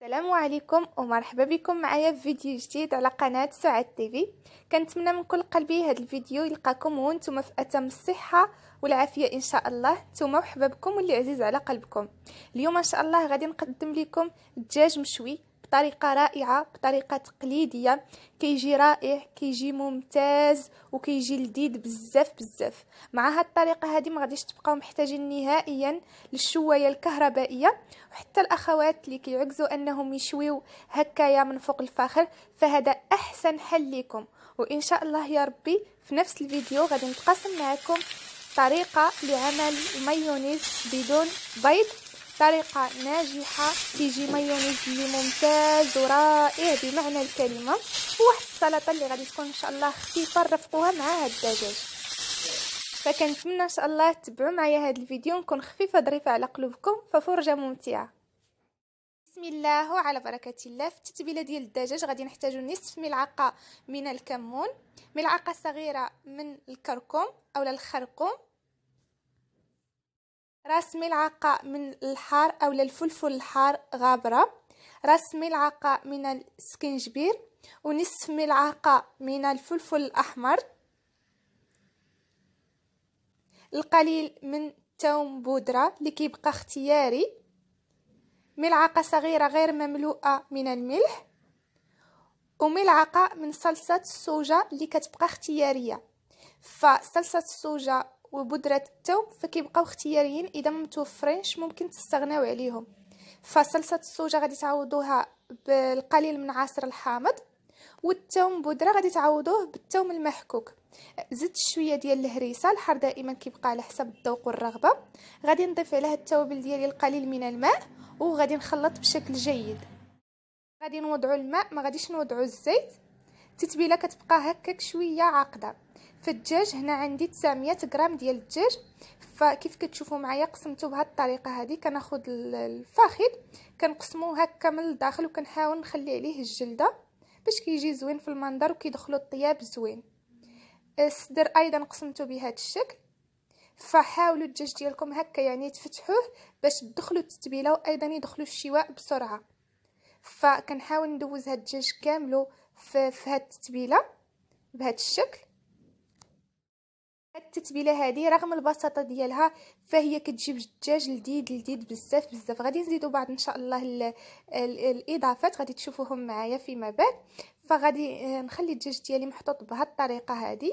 السلام عليكم ومرحبا بكم معايا في فيديو جديد على قناة سعاد تيفي كنتمنى من كل قلبي هذا الفيديو يلقاكم وانتم في أتم الصحة والعافية إن شاء الله نتوما وحبابكم واللي عزيز على قلبكم اليوم إن شاء الله غادي نقدم لكم دجاج مشوي بطريقه رائعه بطريقه تقليديه كيجي رائع كيجي ممتاز وكيجي لذيذ بزاف بزاف مع هاد الطريقه هذه ما غاديش تبقاو محتاجين نهائيا للشوايه الكهربائيه وحتى الاخوات اللي كيعجزوا انهم يشويو هكايا من فوق الفاخر فهذا احسن حل لكم وان شاء الله يا ربي في نفس الفيديو غادي نتقاسم معكم طريقه لعمل المايونيز بدون بيض طريقة ناجحة تيجي مايونيز اللي ممتاز ورائع بمعنى الكلمة وواحد السلطة اللي غادي تكون ان شاء الله خفيفة نرفقوها مع هاد الدجاج فكنتمنى ان شاء الله تتبعوا معايا هاد الفيديو نكون خفيفة ظريفة على قلوبكم ففرجة ممتعة بسم الله وعلى بركة الله في التتبيلة ديال الدجاج غادي نحتاجو نصف ملعقة من الكمون ملعقة صغيرة من الكركم اولا الخرقوم راس ملعقة من الحار أو الفلفل الحار غابرة راس ملعقة من السكنجبير ونصف ملعقة من الفلفل الأحمر القليل من توم بودرة اللي كيبقى اختياري ملعقة صغيرة غير مملوءة من الملح وملعقة من صلصة الصوجة اللي كتبقى اختيارية فصلصة الصوجة وبودره التوم فكيبقاو اختياريين اذا ما متوفرينش ممكن تستغناو عليهم فصلصه الصوجة غادي تعوضوها بالقليل من عصير الحامض والثوم بودره غادي تعوضوه بالثوم المحكوك زدت شويه ديال الهريسه الحر دائما كيبقى على حسب الذوق والرغبه غادي نضيف عليها التوابل ديالي القليل من الماء وغادي نخلط بشكل جيد غادي نوضعو الماء ما غاديش نوضعو الزيت التتبيله كتبقى هكاك شويه عاقده فالدجاج هنا عندي 900 غرام ديال الدجاج فكيف كتشوفوا معايا قسمته بهذه الطريقه هذه كناخذ الفاخذ كنقسموه هكا من الداخل وكنحاول نخلي عليه الجلده باش كيجي زوين في المنظر وكيدخلوا الطياب زوين الصدر ايضا قسمته بهذا الشكل فحاولوا الدجاج ديالكم هكا يعني تفتحوه باش تدخلوا التتبيله وايضا يدخلوا الشواء بسرعه فكنحاول ندوز هاد الدجاج كامله في هذه التتبيله بهذا الشكل التتبيله هذه رغم البساطه ديالها فهي كتجيب الدجاج لذيذ لذيذ بزاف بزاف غادي نزيدو بعض ان شاء الله ال ال الاضافات غادي تشوفوهم معايا فيما بعد فغادي آه، نخلي الدجاج ديالي محطوط بهاد الطريقه هذه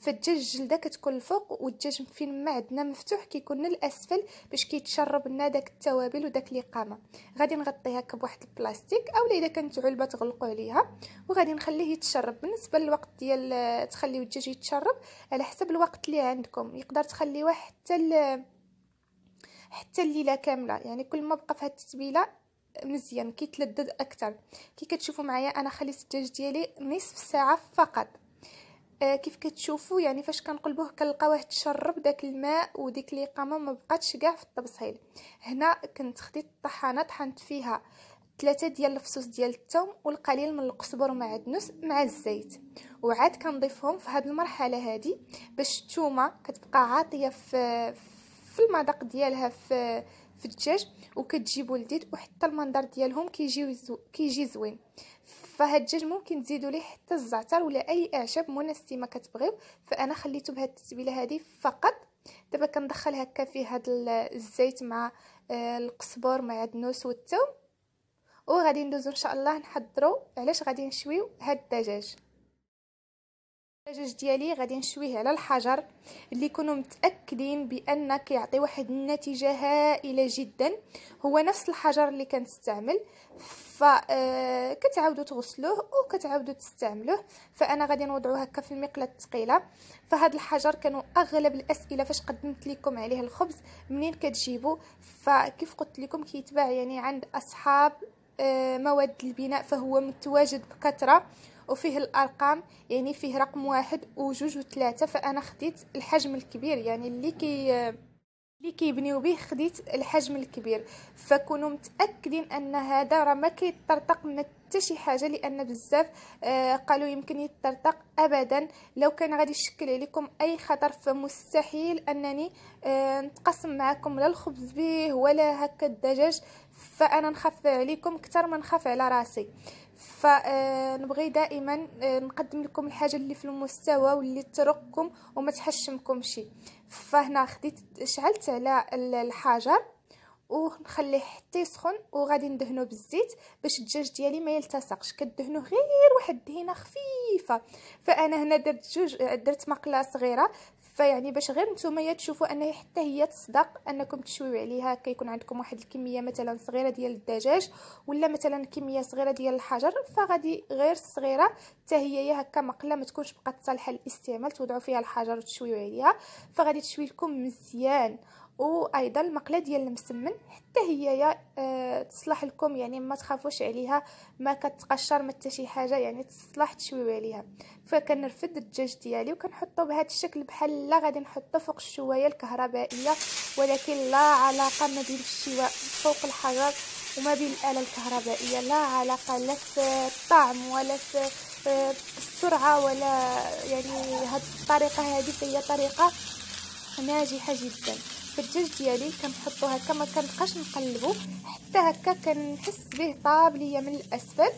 فالدجاج الجلده كتكون الفوق والدجاج فين ما عندنا مفتوح كيكون الاسفل باش كيتشرب لنا داك التوابل وداك الاقامه غادي نغطيها بواحد البلاستيك اولا اذا كانت علبه تغلقوا عليها وغادي نخليه يتشرب بالنسبه للوقت ديال تخليو الدجاج يتشرب على حسب الوقت اللي عندكم يقدر تخليوه حتى حتى الليله كامله يعني كل ما بقى في هاد التتبيله مزيان كيتلذذ اكثر كي كتشوفوا معايا انا خليت الدجاج ديالي نصف ساعه فقط آه، كيف كتشوفوا يعني فاش كنقلبوه كنلقاوه تشرب داك الماء وديك الاقامه ما بقاتش كاع في الطبسيل هنا كنت خديت الطحانه طحنت فيها ثلاثة ديال الفصوص ديال الثوم والقليل من القزبر مع الدنس مع الزيت وعاد كنضيفهم في هاد المرحله هادي باش الثومه كتبقى عاطيه في في المذاق ديالها في في الدجاج وكتجيبوا لذيذ وحتى المنظر ديالهم كيجي كيجي زوين فهاد الدجاج ممكن تزيدوا ليه حتى الزعتر ولا اي اعشاب منسي ما كتبغيو فانا خليته بهاد التتبيله هذه فقط دابا كندخل هكا فيه هاد الزيت مع آه، القزبر مع الدنوس والثوم وغادي ندوزو ان شاء الله نحضروا علاش غادي نشويو هاد الدجاج الدجاج ديالي غادي نشويه على الحجر اللي كونوا متاكدين بان كيعطي واحد النتيجه هائله جدا هو نفس الحجر اللي كنستعمل ف آه، كتعاودوا تغسلوه وكتعاودوا تستعملوه فانا غادي نوضعوه هكا في المقله الثقيله فهاد الحجر كانوا اغلب الاسئله فاش قدمت لكم عليه الخبز منين كتجيبو فكيف قلت لكم كيتباع يعني عند اصحاب آه، مواد البناء فهو متواجد بكثره وفيه الارقام يعني فيه رقم واحد وجوج وثلاثة فانا خديت الحجم الكبير يعني اللي كي اللي كيبنيو به خديت الحجم الكبير فكونوا متاكدين ان هذا راه ما كيطرطق من حتى شي حاجه لان بزاف آه، قالوا يمكن يتطرطق ابدا لو كان غادي يشكل عليكم اي خطر فمستحيل انني آه، نتقسم معكم لا الخبز به ولا هكا الدجاج فانا نخاف عليكم اكثر ما نخاف على راسي فنبغي دائما آه، نقدم لكم الحاجه اللي في المستوى واللي ترقكم وما شيء فهنا خديت شعلت على الحجر ونخليه حتى يسخن وغادي ندهنو بالزيت باش الدجاج ديالي ما يلتصقش كدهنوه غير واحد الدهينه خفيفه فانا هنا درت جوج درت مقله صغيره فيعني باش غير نتوما تشوفوا ان حتى هي تصدق انكم تشويو عليها كيكون عندكم واحد الكميه مثلا صغيره ديال الدجاج ولا مثلا كميه صغيره ديال الحجر فغادي غير صغيره حتى هي هكا مقله ما تكونش بقات صالحه للاستعمال توضعوا فيها الحجر وتشويو عليها فغادي تشوي لكم مزيان وايضا المقله ديال المسمن حتى هي آه، تصلح لكم يعني ما تخافوش عليها ما كتقشر ما حتى شي حاجه يعني تصلح تشويو عليها فكنرفد الدجاج ديالي وكنحطو بهذا الشكل بحال لا غادي نحطو فوق الشوايه الكهربائيه ولكن لا علاقه ما بين الشواء فوق الحجر وما بين الاله الكهربائيه لا علاقه لا في الطعم ولا في آه، السرعه ولا يعني هاد الطريقه هذه فهي طريقه ناجحه جدا الدجاج ديالي كنحطو هكا ما كنبقاش نقلبو حتى هكا كنحس به طاب ليا من الاسفل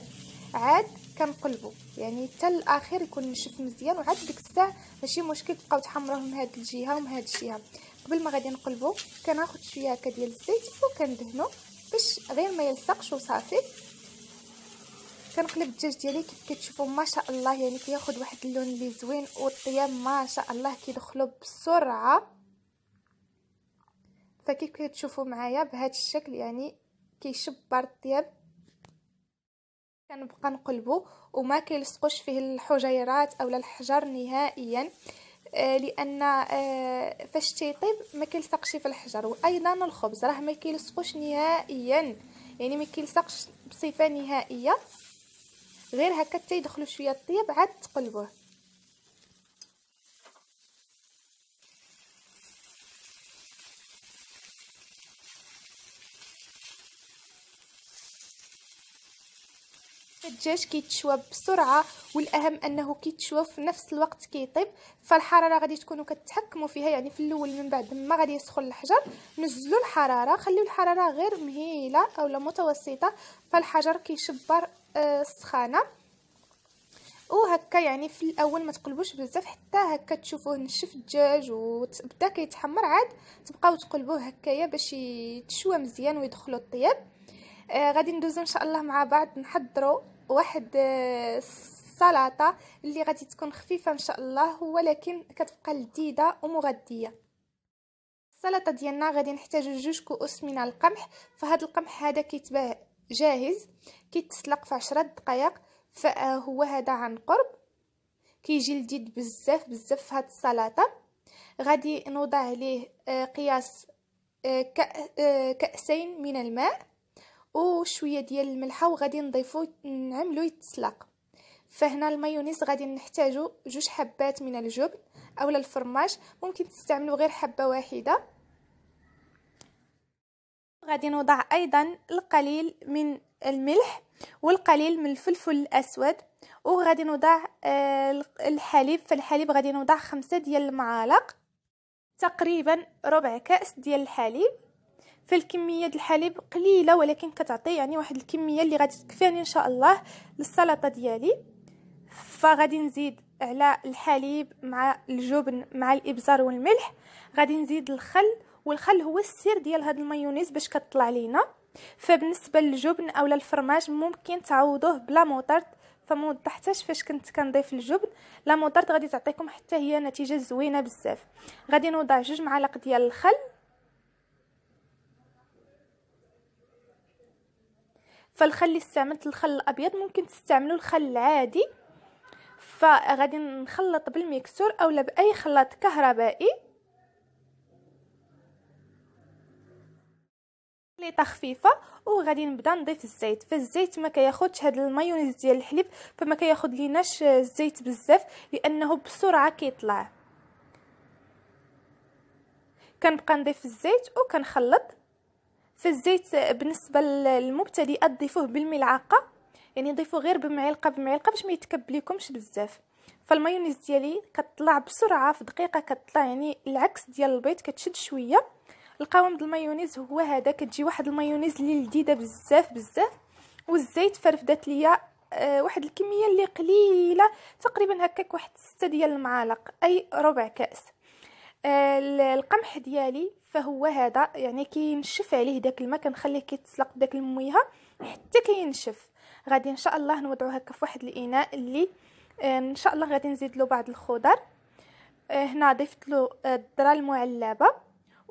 عاد كنقلبو يعني حتى الاخير يكون نشف مزيان وعاد ديك الساعه ماشي مشكل تبقاو تحمروه من هاد الجهه ومن هاد الجهه قبل ما غادي نقلبو كناخد شويه هكا ديال الزيت وكندهنو باش غير ما يلصقش وصافي كنقلب الدجاج ديالي كيف كتشوفوا ما شاء الله يعني كياخد واحد اللون اللي زوين والطياب ما شاء الله كيدخلوا بسرعه فكيف كتشوفوا معايا بهذا الشكل يعني كيشبر الطياب كنبقى نقلبو وما كيلصقوش فيه الحجيرات اولا الحجر نهائيا آه، لان آه، فاش تيطيب ما كيلصقش في الحجر وايضا الخبز راه ما كيلصقوش نهائيا يعني ما كيلصقش بصفه نهائيه غير هكا تيدخلوا شويه الطياب عاد تقلبوه الدجاج كيتشوى بسرعه والاهم انه كيتشوى في نفس الوقت كيطيب فالحراره غادي تكونوا كتحكموا فيها يعني في الاول من بعد ما غادي يسخن الحجر نزلوا الحراره خليو الحراره غير مهيله اولا متوسطه فالحجر كيشبر آه، السخانه وهكا يعني في الاول ما تقلبوش بزاف حتى هكا تشوفوه نشف الدجاج وبدا كيتحمر عاد تبقاو تقلبوه هكايا باش يتشوى مزيان ويدخلوا الطياب آه غادي ندوزو ان شاء الله مع بعض نحضروا واحد آه، السلطه اللي غادي تكون خفيفه ان شاء الله ولكن كتبقى لذيذه ومغذيه السلطه ديالنا غادي نحتاجو جوج كؤوس من القمح فهاد القمح هذا كيتباع جاهز كيتسلق في 10 دقائق فهو هذا عن قرب كيجي لذيذ بزاف بزاف فهاد هاد السلطه غادي نوضع عليه آه، قياس آه، كأسين من الماء وشويه ديال الملحه وغادي نضيفو نعملو يتسلق فهنا المايونيز غادي نحتاجو جوج حبات من الجبن اولا الفرماج ممكن تستعملو غير حبه واحده غادي نوضع ايضا القليل من الملح والقليل من الفلفل الاسود وغادي نوضع آه، الحليب فالحليب غادي نوضع خمسة ديال المعالق تقريبا ربع كاس ديال الحليب فالكميه الحليب قليله ولكن كتعطي يعني واحد الكميه اللي غادي تكفيني ان شاء الله للسلطه ديالي فغادي نزيد على الحليب مع الجبن مع الابزار والملح غادي نزيد الخل والخل هو السر ديال هاد المايونيز باش كتطلع لينا فبالنسبه للجبن اولا الفرماج ممكن تعوضوه بلا موطرد فما وضحتش فاش كنت كنضيف الجبن لا موطرد غادي تعطيكم حتى هي نتيجه زوينه بزاف غادي نوضع جوج معالق ديال الخل فالخل اللي استعملت الخل الابيض ممكن تستعملوا الخل العادي فغادي نخلط بالميكسور اولا باي خلاط كهربائي خليطه خفيفه وغادي نبدا نضيف الزيت فالزيت ما كياخذش هذا المايونيز ديال الحليب فما كياخذ ليناش الزيت بزاف لانه بسرعه كيطلع كنبقى نضيف الزيت وكنخلط فالزيت بالنسبه للمبتدئه تضيفوه بالملعقه يعني ضيفوه غير بمعلقه بمعلقه باش ما يتكبليكمش بزاف فالمايونيز ديالي كتطلع بسرعه في دقيقه كتطلع يعني العكس ديال البيض كتشد شويه القوام ديال المايونيز هو هذا كتجي واحد المايونيز اللي لذيذه بزاف بزاف والزيت فرفدات ليا آه، واحد الكميه اللي قليله تقريبا هكاك واحد ستة ديال المعالق اي ربع كاس آه، القمح ديالي فهو هذا يعني كينشف عليه داك الماء كنخليه كيتسلق بداك المويه حتى كينشف غادي ان شاء الله نوضعو هكا في واحد الاناء اللي آه، ان شاء الله غادي نزيد له بعض الخضر آه، هنا ضفت له آه، الذره المعلبه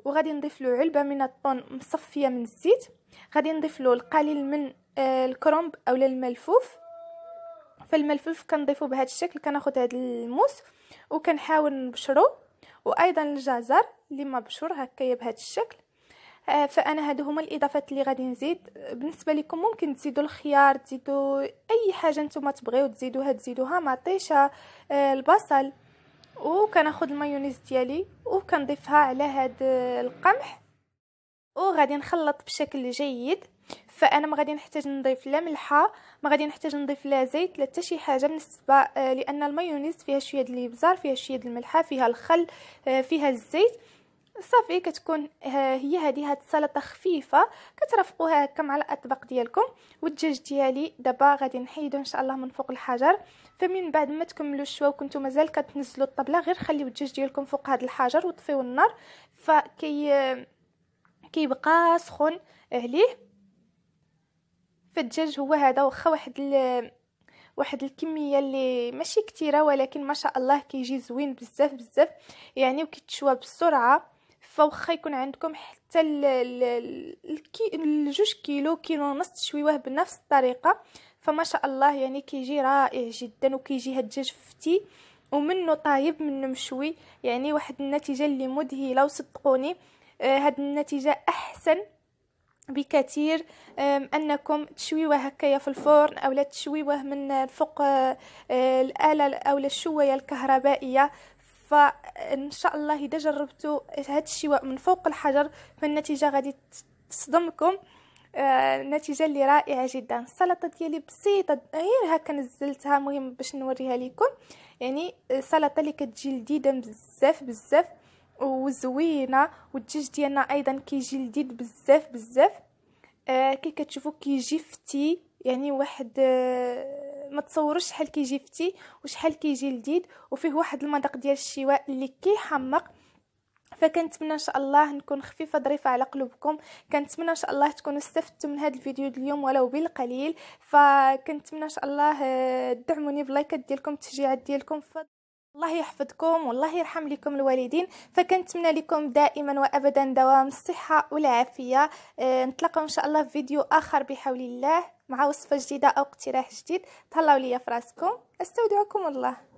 وغادي نضيف له علبه من الطون مصفيه من الزيت غادي نضيف له القليل من الكرومب اولا الملفوف فالملفوف كنضيفو بهذا الشكل كناخذ هذا الموس وكنحاول نبشرو وايضا الجزر اللي مبشور هكايا بهذا الشكل آه، فانا هادو هما الاضافات اللي غادي نزيد بالنسبه لكم ممكن تزيدوا الخيار تزيدوا اي حاجه نتوما تبغيو تزيدوها تزيدوها مطيشه آه، البصل وكناخذ المايونيز ديالي وكنضيفها على هاد آه، القمح وغادي نخلط بشكل جيد فانا ما غادي نحتاج نضيف لا ملحه ما غادي نحتاج نضيف لا زيت لا حتى شي حاجه بالنسبه لان المايونيز فيها شويه د الابزار فيها شويه د الملحه فيها الخل فيها الزيت صافي كتكون آه، هي هذه هاد السلطه خفيفه كترافقوها هكا مع الاطباق ديالكم والدجاج ديالي دابا غادي نحيدو ان شاء الله من فوق الحجر فمن بعد ما تكملوا الشوا وكنتو مازال كتنزلوا الطبله غير خليو الدجاج ديالكم فوق هاد الحجر وطفيو النار فكي كيبقى سخون عليه فالدجاج هو هذا واخا واحد ال... واحد الكميه اللي ماشي كتيره ولكن ما شاء الله كيجي زوين بزاف بزاف يعني وكيتشوى بسرعه فوخا يكون عندكم حتى الجوج كيلو كيلو ونص تشويوه بنفس الطريقه فما شاء الله يعني كيجي رائع جدا وكيجي هاد الدجاج فتي ومنه طايب منه مشوي يعني واحد النتيجه اللي مذهله وصدقوني آه هاد النتيجه احسن بكثير انكم تشويوه هكايا في الفرن اولا تشويوه من فوق آه، آه، الاله اولا الشوايه الكهربائيه فان شاء الله اذا جربتوا هذا الشواء من فوق الحجر فالنتيجه غادي تصدمكم آه نتيجه اللي رائعه جدا السلطه ديالي بسيطه غير هكا نزلتها مهم باش نوريها لكم يعني السلطه اللي كتجي لذيذه بزاف بزاف وزوينه والدجاج ديالنا ايضا كيجي لذيذ بزاف بزاف آه كي كتشوفوا كيجي فتي يعني واحد آه ما تصوروش شحال كيجي فتي وشحال كيجي لذيذ وفيه واحد المذاق ديال الشواء اللي كيحمق فكنتمنى ان شاء الله نكون خفيفه ظريفه على قلوبكم كنتمنى ان شاء الله تكونوا استفدتوا من هذا الفيديو اليوم ولو بالقليل فكنتمنى ان شاء الله آه، تدعموني باللايكات ديالكم التشجيعات ديالكم ف... الله يحفظكم والله يرحم لكم الوالدين فكنتمنى لكم دائما وابدا دوام الصحه والعافيه آه، نتلاقاو ان شاء الله في فيديو اخر بحول الله مع وصفه جديده او اقتراح جديد تهلاو ليا فراسكم استودعكم الله